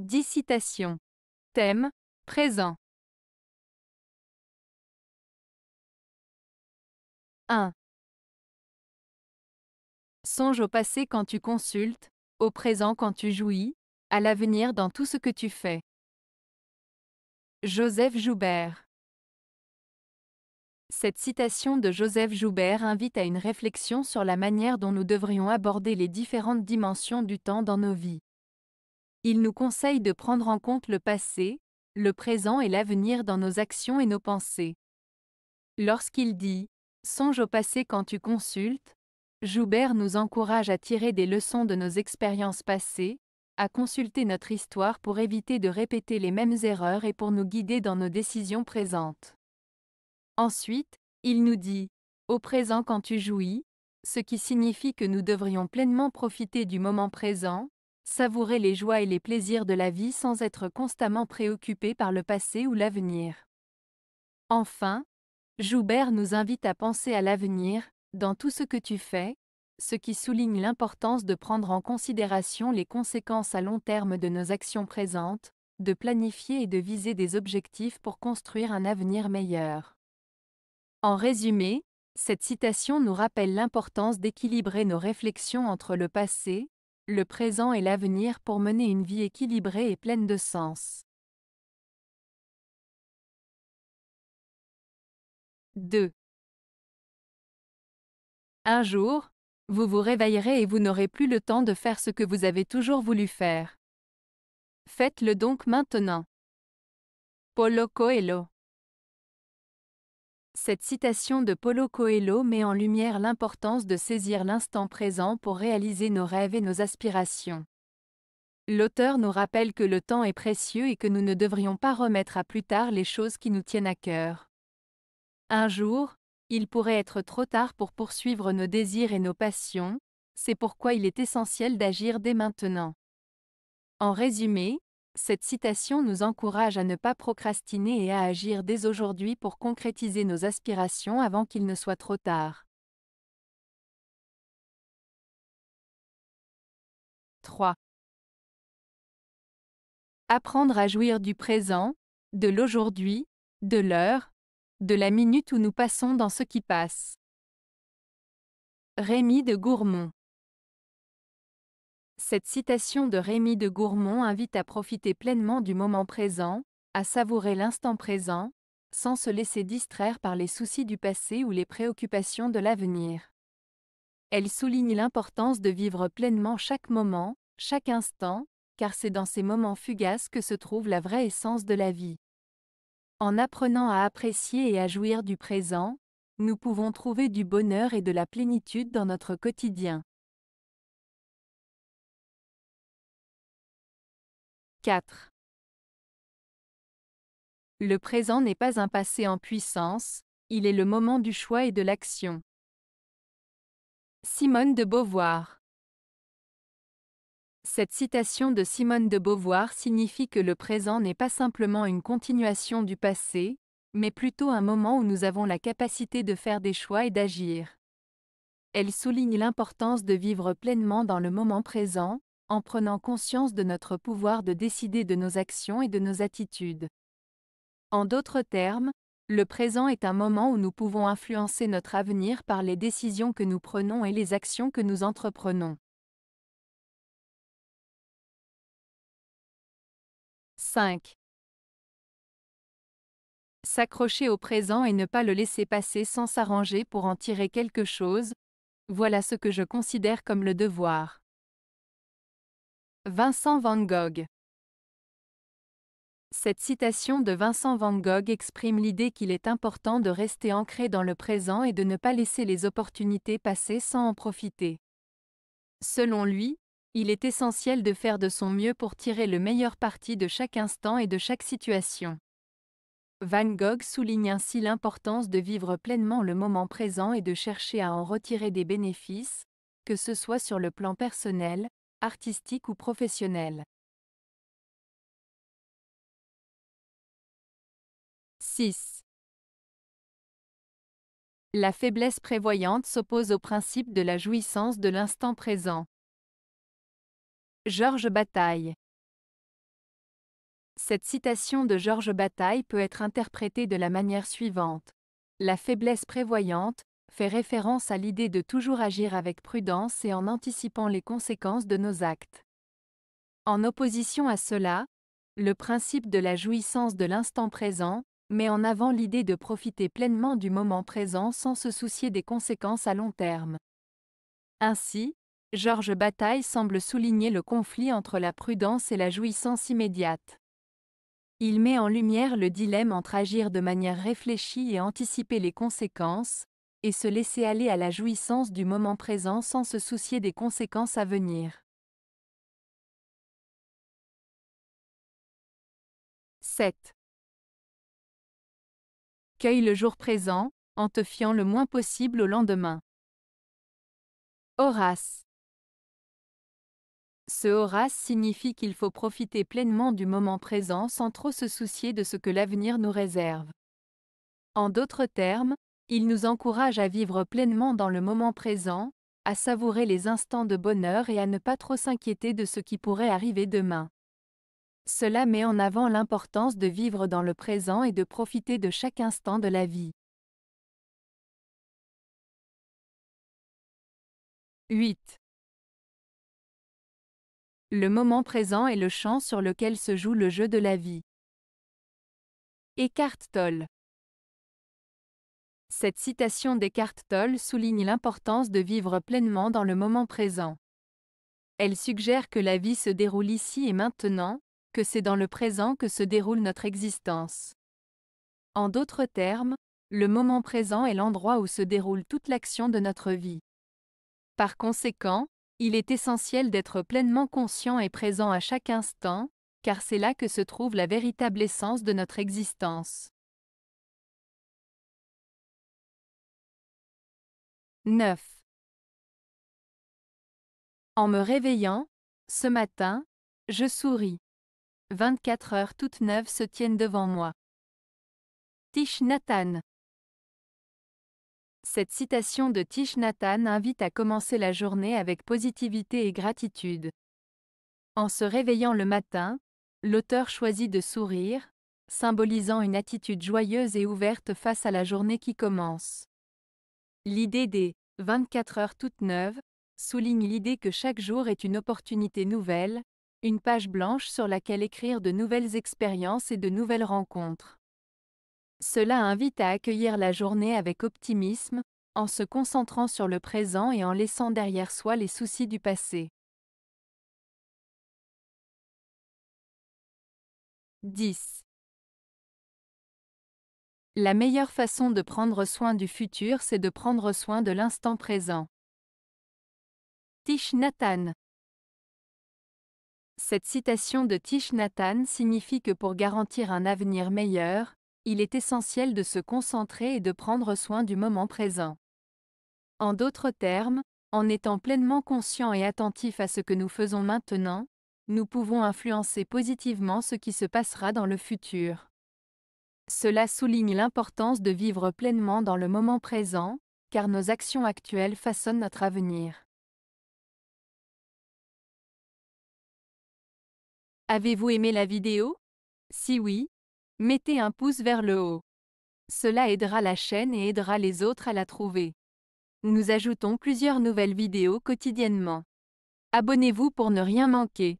10 citations. Thème présent. 1. Songe au passé quand tu consultes, au présent quand tu jouis, à l'avenir dans tout ce que tu fais. Joseph Joubert Cette citation de Joseph Joubert invite à une réflexion sur la manière dont nous devrions aborder les différentes dimensions du temps dans nos vies. Il nous conseille de prendre en compte le passé, le présent et l'avenir dans nos actions et nos pensées. Lorsqu'il dit ⁇ Songe au passé quand tu consultes ⁇ Joubert nous encourage à tirer des leçons de nos expériences passées, à consulter notre histoire pour éviter de répéter les mêmes erreurs et pour nous guider dans nos décisions présentes. Ensuite, il nous dit ⁇ Au présent quand tu jouis ⁇ ce qui signifie que nous devrions pleinement profiter du moment présent, savourer les joies et les plaisirs de la vie sans être constamment préoccupé par le passé ou l'avenir. Enfin, Joubert nous invite à penser à l'avenir, dans tout ce que tu fais, ce qui souligne l'importance de prendre en considération les conséquences à long terme de nos actions présentes, de planifier et de viser des objectifs pour construire un avenir meilleur. En résumé, cette citation nous rappelle l'importance d'équilibrer nos réflexions entre le passé, le présent et l'avenir pour mener une vie équilibrée et pleine de sens. 2. Un jour, vous vous réveillerez et vous n'aurez plus le temps de faire ce que vous avez toujours voulu faire. Faites-le donc maintenant. Polo Coelho cette citation de Paulo Coelho met en lumière l'importance de saisir l'instant présent pour réaliser nos rêves et nos aspirations. L'auteur nous rappelle que le temps est précieux et que nous ne devrions pas remettre à plus tard les choses qui nous tiennent à cœur. Un jour, il pourrait être trop tard pour poursuivre nos désirs et nos passions, c'est pourquoi il est essentiel d'agir dès maintenant. En résumé, cette citation nous encourage à ne pas procrastiner et à agir dès aujourd'hui pour concrétiser nos aspirations avant qu'il ne soit trop tard. 3. Apprendre à jouir du présent, de l'aujourd'hui, de l'heure, de la minute où nous passons dans ce qui passe. Rémi de Gourmont cette citation de Rémi de Gourmont invite à profiter pleinement du moment présent, à savourer l'instant présent, sans se laisser distraire par les soucis du passé ou les préoccupations de l'avenir. Elle souligne l'importance de vivre pleinement chaque moment, chaque instant, car c'est dans ces moments fugaces que se trouve la vraie essence de la vie. En apprenant à apprécier et à jouir du présent, nous pouvons trouver du bonheur et de la plénitude dans notre quotidien. 4. Le présent n'est pas un passé en puissance, il est le moment du choix et de l'action. Simone de Beauvoir Cette citation de Simone de Beauvoir signifie que le présent n'est pas simplement une continuation du passé, mais plutôt un moment où nous avons la capacité de faire des choix et d'agir. Elle souligne l'importance de vivre pleinement dans le moment présent, en prenant conscience de notre pouvoir de décider de nos actions et de nos attitudes. En d'autres termes, le présent est un moment où nous pouvons influencer notre avenir par les décisions que nous prenons et les actions que nous entreprenons. 5. S'accrocher au présent et ne pas le laisser passer sans s'arranger pour en tirer quelque chose, voilà ce que je considère comme le devoir. Vincent van Gogh Cette citation de Vincent van Gogh exprime l'idée qu'il est important de rester ancré dans le présent et de ne pas laisser les opportunités passer sans en profiter. Selon lui, il est essentiel de faire de son mieux pour tirer le meilleur parti de chaque instant et de chaque situation. Van Gogh souligne ainsi l'importance de vivre pleinement le moment présent et de chercher à en retirer des bénéfices, que ce soit sur le plan personnel, artistique ou professionnel. 6. La faiblesse prévoyante s'oppose au principe de la jouissance de l'instant présent. Georges Bataille Cette citation de Georges Bataille peut être interprétée de la manière suivante. La faiblesse prévoyante, fait référence à l'idée de toujours agir avec prudence et en anticipant les conséquences de nos actes. En opposition à cela, le principe de la jouissance de l'instant présent met en avant l'idée de profiter pleinement du moment présent sans se soucier des conséquences à long terme. Ainsi, Georges Bataille semble souligner le conflit entre la prudence et la jouissance immédiate. Il met en lumière le dilemme entre agir de manière réfléchie et anticiper les conséquences, et se laisser aller à la jouissance du moment présent sans se soucier des conséquences à venir. 7. Cueille le jour présent, en te fiant le moins possible au lendemain. Horace. Ce Horace signifie qu'il faut profiter pleinement du moment présent sans trop se soucier de ce que l'avenir nous réserve. En d'autres termes, il nous encourage à vivre pleinement dans le moment présent, à savourer les instants de bonheur et à ne pas trop s'inquiéter de ce qui pourrait arriver demain. Cela met en avant l'importance de vivre dans le présent et de profiter de chaque instant de la vie. 8. Le moment présent est le champ sur lequel se joue le jeu de la vie. Écarte toll. Cette citation des tolle souligne l'importance de vivre pleinement dans le moment présent. Elle suggère que la vie se déroule ici et maintenant, que c'est dans le présent que se déroule notre existence. En d'autres termes, le moment présent est l'endroit où se déroule toute l'action de notre vie. Par conséquent, il est essentiel d'être pleinement conscient et présent à chaque instant, car c'est là que se trouve la véritable essence de notre existence. 9. En me réveillant, ce matin, je souris. 24 heures toutes neuves se tiennent devant moi. Tish Nathan Cette citation de Tish Nathan invite à commencer la journée avec positivité et gratitude. En se réveillant le matin, l'auteur choisit de sourire, symbolisant une attitude joyeuse et ouverte face à la journée qui commence. L'idée des 24 heures toutes neuves, souligne l'idée que chaque jour est une opportunité nouvelle, une page blanche sur laquelle écrire de nouvelles expériences et de nouvelles rencontres. Cela invite à accueillir la journée avec optimisme, en se concentrant sur le présent et en laissant derrière soi les soucis du passé. 10. La meilleure façon de prendre soin du futur, c'est de prendre soin de l'instant présent. Tish Nathan Cette citation de Tish Nathan signifie que pour garantir un avenir meilleur, il est essentiel de se concentrer et de prendre soin du moment présent. En d'autres termes, en étant pleinement conscient et attentif à ce que nous faisons maintenant, nous pouvons influencer positivement ce qui se passera dans le futur. Cela souligne l'importance de vivre pleinement dans le moment présent, car nos actions actuelles façonnent notre avenir. Avez-vous aimé la vidéo Si oui, mettez un pouce vers le haut. Cela aidera la chaîne et aidera les autres à la trouver. Nous ajoutons plusieurs nouvelles vidéos quotidiennement. Abonnez-vous pour ne rien manquer.